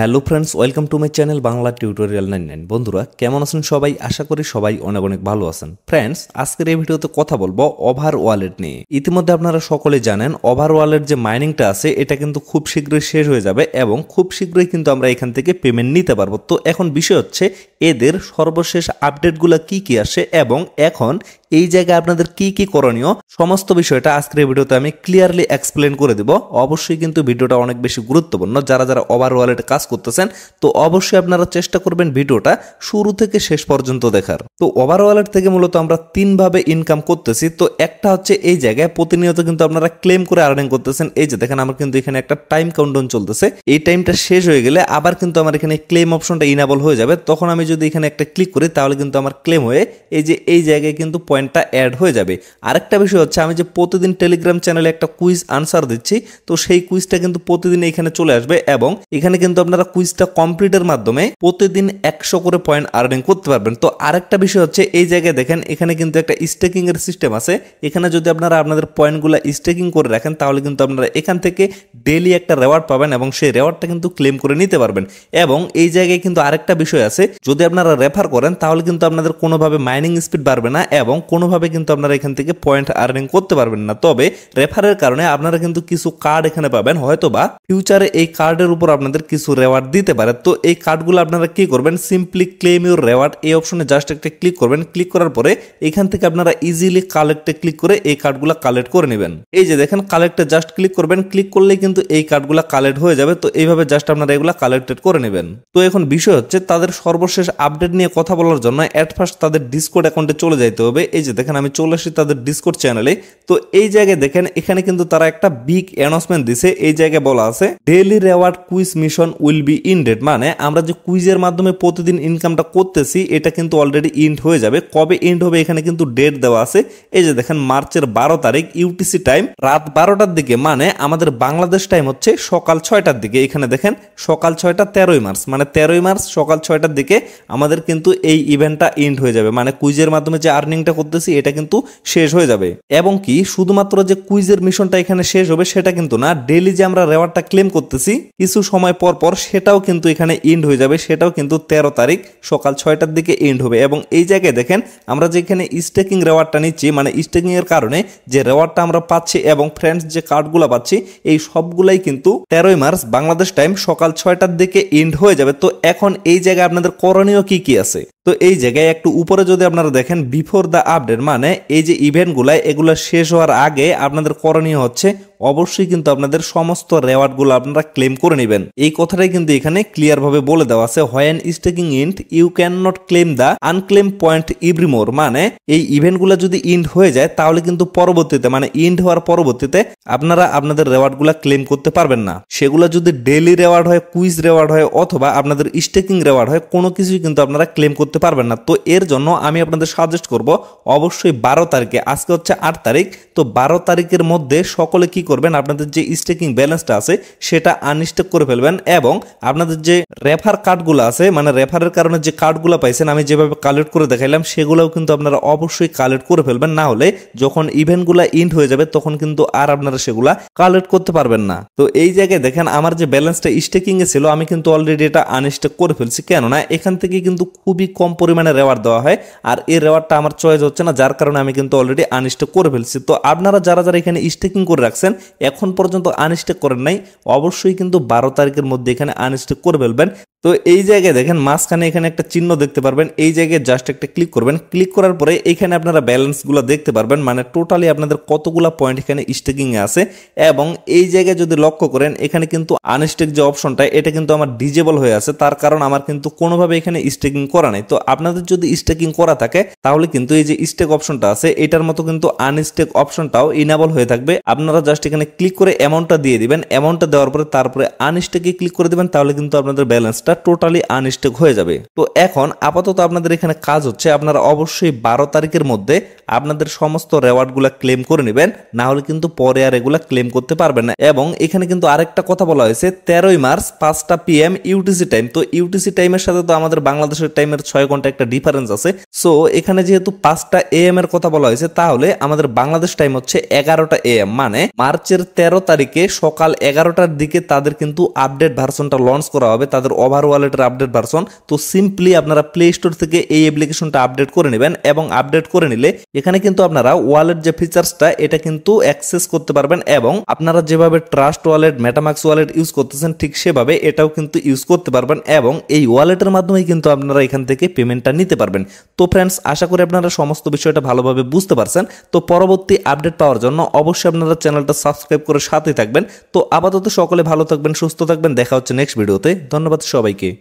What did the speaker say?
hello friends welcome to my channel Bangla tutorial nine nine বন্ধুরা কেমন আছেন সবাই আশা করি সবাই অনেক অনেক ভালো আছেন ফ্রেন্ডস আজকের এই ভিডিওতে কথা বলবো ওভার ওয়ালেট নিয়ে ইতিমধ্যে আপনারা সকলে জানেন ওভার ওয়ালেট যে মাইনিংটা আছে এটা কিন্তু খুব শীঘ্রই শেষ হয়ে যাবে এবং খুব শীঘ্রই কিন্তু আমরা এখান থেকে পেমেন্ট নিতে পারবো তো এখন বিষয় হচ্ছে এদের সর্বশেষ আপডেটগুলো কি কি আসে এবং এখন এই জায়গায় আপনাদের কি কি করণীয় সমস্ত বিষয়টা আজকের ভিডিওতে আমি ক্লিয়ারলি এক্সপ্লেন করে দেব অবশ্যই কিন্তু ভিডিওটা অনেক বেশি গুরুত্বপূর্ণ যারা যারা ওভার ওয়ালেটে কাজ করতেছেন তো অবশ্যই আপনারা চেষ্টা করবেন ভিডিওটা শুরু থেকে শেষ পর্যন্ত দেখার তো ওভার ওয়ালেট থেকে মূলত আমরা তিনভাবে ইনকাম করতেছি তো একটা হচ্ছে এই জায়গায় প্রতিনিয়ত কিন্তু আপনারা ক্লেম করে আর্নিং করতেছেন এই যে দেখেন আমার কিন্তু এখানে একটা টাইম কাউন্টন চলতেছে এই টাইমটা শেষ হয়ে গেলে আবার কিন্তু আমার এখানে ক্লেম অপশনটা ইনাবল হয়ে যাবে তখন আমি যদি এখানে একটা ক্লিক করি তাহলে কিন্তু আমার ক্লেম হয়ে এই যে এই জায়গায় কিন্তু পয়েন্ট পয়েন্টটা অ্যাড হয়ে যাবে আরেকটা বিষয় হচ্ছে আমি যে প্রতিদিন টেলিগ্রাম চ্যানেলে একটা কুইজ আনসার দিচ্ছি তো সেই কুইজটা কিন্তু প্রতিদিন এখানে চলে আসবে এবং এখানে কিন্তু আপনারা কুইজটা কমপ্লিটের মাধ্যমে প্রতিদিন একশো করে পয়েন্ট আর্নিং করতে পারবেন তো আরেকটা বিষয় হচ্ছে এই জায়গায় দেখেন এখানে কিন্তু একটা স্টেকিং এর সিস্টেম আছে এখানে যদি আপনারা আপনাদের পয়েন্টগুলো স্টেকিং করে রাখেন তাহলে কিন্তু আপনারা এখান থেকে ডেলি একটা রেওয়ার্ড পাবেন এবং সেই রেওয়ার্ডটা কিন্তু ক্লেম করে নিতে পারবেন এবং এই জায়গায় কিন্তু আরেকটা বিষয় আছে যদি আপনারা রেফার করেন তাহলে কিন্তু আপনাদের কোনোভাবে মাইনিং স্পিড বাড়বে না এবং কোনোভাবে কিন্তু আপনারা এখান থেকে পয়েন্ট আর্নিং করতে পারবেন না তবে রেফারের কারণে আপনারা কিন্তু কিছু কার্ড এখানে পাবেন হয়তো বা ফিউচারে এই কার্ডের উপর আপনাদের কিছু রেওয়ার্ড দিতে পারে তো এই কার্ডগুলো আপনারা কি করবেন সিম্পলি ক্লেম ইউর রেওয়ার্ড এই অপশনে জাস্ট একটা ক্লিক করবেন ক্লিক করার পরে এখান থেকে আপনারা ইজিলি কালেক্টে ক্লিক করে এই কার্ডগুলো কালেক্ট করে নেবেন এই যে দেখেন কালেক্টে জাস্ট ক্লিক করবেন ক্লিক করলেই কিন্তু এই কার্ডগুলো কালেক্ট হয়ে যাবে তো এইভাবে জাস্ট আপনারা এগুলো কালেক্টেড করে নেবেন তো এখন বিষয় হচ্ছে তাদের সর্বশেষ আপডেট নিয়ে কথা বলার জন্য অ্যাট ফার্স্ট তাদের ডিসকোড অ্যাকাউন্টে চলে যাইতে হবে এই যে দেখেন আমি চলে আসি তাদের ডিসকোড চ্যানেলে তো এই জায়গায় দেখেন এখানে কিন্তু তারা একটা বিগ অ্যানাউন্সমেন্ট দিছে এই জায়গায় বলা আছে daily reward quiz mission will be ended মানে আমরা যে কুইজের মাধ্যমে প্রতিদিন ইনকামটা করতেছি এটা কিন্তু অলরেডি ইন্ড হয়ে যাবে কবে ইন্ড হবে এখানে কিন্তু ডেট দেওয়া আছে এই যে দেখেন মার্চের বারো তারিখ ইউটিসি টাইম রাত বারোটার দিকে মানে আমাদের বাংলাদেশ টাইম হচ্ছে সকাল ছয়টার দিকে এখানে দেখেন সকাল ছয়টা তেরোই মার্চ মানে তেরোই মার্চ সকাল ছয়টার দিকে আমাদের কিন্তু এই ইভেন্টটা ইন্ড হয়ে যাবে মানে কুইজের মাধ্যমে যে আর্নিংটা করতেছি এটা কিন্তু শেষ হয়ে যাবে এবং কি শুধুমাত্র যে কুইজের মিশনটা এখানে শেষ হবে সেটা কিন্তু না ডেলি যে আমরা রেওয়ার্ডটা ক্লেম করতেছি কিছু সময় পর পর সেটাও কিন্তু এখানে এন্ড হয়ে যাবে সেটাও কিন্তু তেরো তারিখ সকাল ছয়টার দিকে এন্ড হবে এবং এই জায়গায় দেখেন আমরা যেখানে স্টেকিং রেওয়ার্ডটা নিচ্ছি মানে স্টেকিং এর কারণে যে রেওয়ার্ডটা আমরা পাচ্ছি এবং ফ্রেন্ডস যে কার্ডগুলো পাচ্ছি এই সবগুলাই কিন্তু তেরোই মার্চ বাংলাদেশ টাইম সকাল ছয়টার দিকে এন্ড হয়ে যাবে তো এখন এই জায়গায় আপনাদের করণীয় কি কি আছে তো এই জায়গায় একটু উপরে যদি আপনারা দেখেন বিফোর দ্য আপডেট মানে এই যে ইভেন্টগুলো এগুলো শেষ হওয়ার আগে আপনাদের করণীয় হচ্ছে অবশ্যই কিন্তু আপনাদের সমস্ত রেওয়ার্ডগুলো আপনারা ক্লেম করে নেবেন এই কথাটাই কিন্তু এখানে ক্লিয়ারভাবে বলে দেওয়া আছে when staking end you can not claim the unclaim point evermore মানে এই ইভেন্টগুলো যদি ইন্ড হয়ে যায় তাহলে কিন্তু পরবর্তীতে মানে ইন্ড হওয়ার পরবর্তীতে আপনারা আপনাদের রেওয়ার্ডগুলো ক্লেম করতে পারবেন না সেগুলো যদি ডেলি রেওয়ার্ড হয় কুইজ রেওয়ার্ড হয় অথবা আপনাদের স্টেকিং রেওয়ার্ড হয় কোনো কিছুই কিন্তু আপনারা ক্লেম করতে করতে পারবেন না তো এর জন্য আমি আপনাদের সাজেস্ট করব অবশ্যই বারো তারিখে আজকে হচ্ছে আট তারিখ তো বারো তারিখের মধ্যে সকলে কি করবেন আপনাদের যে স্টেকিং ব্যালেন্সটা আছে সেটা আনস্টেক করে ফেলবেন এবং আপনাদের যে রেফার কার্ডগুলো আছে মানে রেফারের কারণে যে কার্ডগুলো পাইছেন আমি যেভাবে কালেক্ট করে দেখাইলাম সেগুলোও কিন্তু আপনারা অবশ্যই কালেক্ট করে ফেলবেন না হলে যখন ইভেন্টগুলো ইন্ড হয়ে যাবে তখন কিন্তু আর আপনারা সেগুলা কালেক্ট করতে পারবেন না তো এই জায়গায় দেখেন আমার যে ব্যালেন্সটা স্টেকিংয়ে ছিল আমি কিন্তু অলরেডি এটা আনস্টেক করে ফেলছি কেননা এখান থেকে কিন্তু খুবই কম পরিমাণে রেওয়ার দেওয়া হয় আর এই রেওয়ারটা আমার চয়েস হচ্ছে না যার কারণে আমি কিন্তু অলরেডি আনস্টেক করে ফেলছি তো আপনারা যারা যারা এখানে স্টেকিং করে রাখছেন এখন পর্যন্ত আনস্টেক করেন নাই অবশ্যই কিন্তু বারো তারিখের মধ্যে এখানে আনস্টেক করে ফেলবেন তো এই জায়গায় দেখেন মাঝখানে এখানে একটা চিহ্ন দেখতে পারবেন এই জায়গায় জাস্ট একটা ক্লিক করবেন ক্লিক করার পরে এখানে আপনারা ব্যালেন্সগুলো দেখতে পারবেন মানে টোটালি আপনাদের কতগুলো পয়েন্ট এখানে স্টেকিংয়ে আছে এবং এই জায়গায় যদি লক্ষ্য করেন এখানে কিন্তু আনস্টেক যে অপশনটা এটা কিন্তু আমার ডিজেবল হয়ে আছে তার কারণ আমার কিন্তু কোনোভাবে এখানে স্টেকিং করা নেই তো আপনাদের যদি স্টেকিং করা থাকে তাহলে কিন্তু এই যে স্টেক অপশনটা আছে এটার মতো কিন্তু আনস্টেক অপশনটাও ইনাবল হয়ে থাকবে আপনারা জাস্ট এখানে ক্লিক করে অ্যামাউন্টটা দিয়ে দিবেন অ্যামাউন্টটা দেওয়ার পরে তারপরে আনস্টেকে ক্লিক করে দেবেন তাহলে কিন্তু আপনাদের ব্যালেন্সটা চ্যাপ্টার টোটালি আনস্টেক হয়ে যাবে তো এখন আপাতত আপনাদের এখানে কাজ হচ্ছে আপনারা অবশ্যই বারো তারিখের মধ্যে আপনাদের সমস্ত রেওয়ার্ডগুলো ক্লেম করে নেবেন না হলে কিন্তু পরে আর এগুলো ক্লেম করতে পারবেন না এবং এখানে কিন্তু আরেকটা কথা বলা হয়েছে তেরোই মার্চ পাঁচটা এম ইউটিসি টাইম তো ইউটিসি টাইমের সাথে তো আমাদের বাংলাদেশের টাইমের ছয় ঘন্টা একটা ডিফারেন্স আছে সো এখানে যেহেতু পাঁচটা এএম এর কথা বলা হয়েছে তাহলে আমাদের বাংলাদেশ টাইম হচ্ছে এগারোটা এএম মানে মার্চের তেরো তারিখে সকাল এগারোটার দিকে তাদের কিন্তু আপডেট ভার্সনটা লঞ্চ করা হবে তাদের ওভার আমার ওয়ালেটের আপডেট ভার্সন তো সিম্পলি আপনারা প্লে স্টোর থেকে এই অ্যাপ্লিকেশনটা আপডেট করে নেবেন এবং আপডেট করে নিলে এখানে কিন্তু আপনারা ওয়ালেট যে ফিচার্সটা এটা কিন্তু অ্যাক্সেস করতে পারবেন এবং আপনারা যেভাবে Trust Wallet MetaMask wallet use করতেছেন ঠিক সেভাবে এটাও কিন্তু ইউজ করতে পারবেন এবং এই ওয়ালেটের মাধ্যমে কিন্তু আপনারা এখান থেকে পেমেন্টটা নিতে পারবেন তো ফ্রেন্ডস আশা করি আপনারা সমস্ত বিষয়টা ভালোভাবে বুঝতে পারছেন তো পরবর্তী আপডেট পাওয়ার জন্য অবশ্যই আপনারা চ্যানেলটা সাবস্ক্রাইব করে সাথে থাকবেন তো আপাতত সকলে ভালো থাকবেন সুস্থ থাকবেন দেখা হচ্ছে নেক্সট ভিডিওতে ধন্যবাদ সবাই के